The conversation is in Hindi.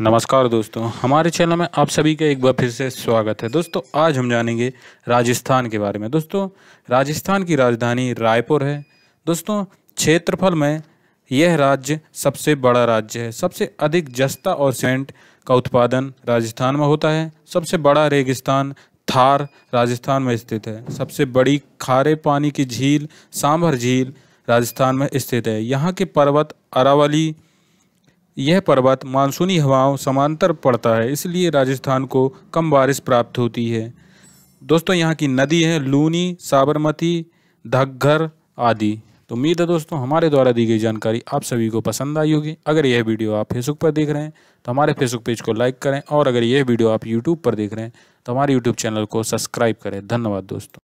नमस्कार दोस्तों हमारे चैनल में आप सभी का एक बार फिर से स्वागत है दोस्तों आज हम जानेंगे राजस्थान के बारे में दोस्तों राजस्थान की राजधानी रायपुर है दोस्तों क्षेत्रफल में यह राज्य सबसे बड़ा राज्य है सबसे अधिक जस्ता और सीमेंट का उत्पादन राजस्थान में होता है सबसे बड़ा रेगिस्तान थार राजस्थान में स्थित है सबसे बड़ी खारे पानी की झील सांभर झील राजस्थान में स्थित है यहाँ के पर्वत अरावली यह पर्वत मानसूनी हवाओं समांतर पड़ता है इसलिए राजस्थान को कम बारिश प्राप्त होती है दोस्तों यहाँ की नदी है लूनी साबरमती धग्घर आदि तो उम्मीद है दोस्तों हमारे द्वारा दी गई जानकारी आप सभी को पसंद आई होगी अगर यह वीडियो आप फेसबुक पर देख रहे हैं तो हमारे फेसबुक पेज को लाइक करें और अगर यह वीडियो आप यूट्यूब पर देख रहे हैं तो हमारे यूट्यूब चैनल को सब्सक्राइब करें धन्यवाद दोस्तों